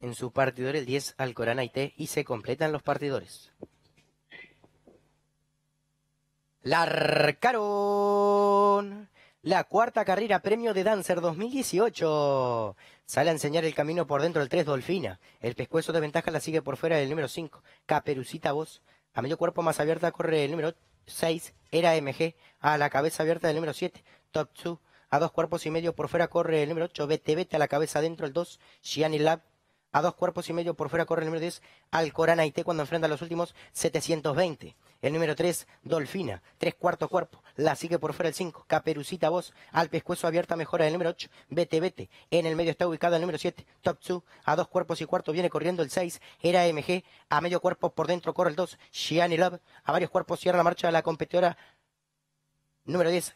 en su partidor el 10 al Corán y se completan los partidores. Larcaron. La cuarta carrera premio de Dancer 2018. Sale a enseñar el camino por dentro el 3 Dolfina. El pescuezo de ventaja la sigue por fuera del número 5. Caperucita Voz. A medio cuerpo más abierta corre el número 6. Era MG. A la cabeza abierta del número 7. Top 2. A dos cuerpos y medio por fuera corre el número 8. Vete a la cabeza dentro el 2. Gianni Lab a dos cuerpos y medio por fuera corre el número 10 Alcorán Haití cuando enfrenta a los últimos 720. El número 3, Dolfina, tres cuartos cuerpos, la sigue por fuera el 5, Caperucita Voz, al pescuezo abierta mejora el número 8, BTBT. en el medio está ubicado el número 7, Top 2, a dos cuerpos y cuarto viene corriendo el 6, Era MG, a medio cuerpo por dentro corre el 2, Shiani Love, a varios cuerpos cierra la marcha de la competidora número 10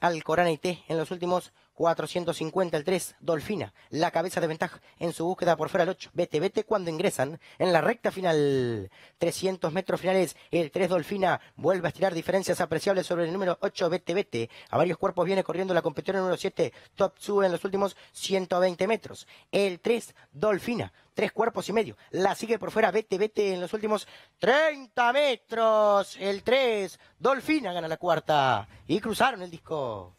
y T en los últimos 450 el 3, Dolfina, la cabeza de ventaja en su búsqueda por fuera el 8, vete, vete cuando ingresan en la recta final, 300 metros finales, el 3 Dolfina vuelve a estirar diferencias apreciables sobre el número 8, vete, vete, a varios cuerpos viene corriendo la competición número 7, Top 2 en los últimos 120 metros, el 3 Dolfina tres cuerpos y medio. La sigue por fuera, vete, vete en los últimos 30 metros. El 3, Dolfina gana la cuarta. Y cruzaron el disco.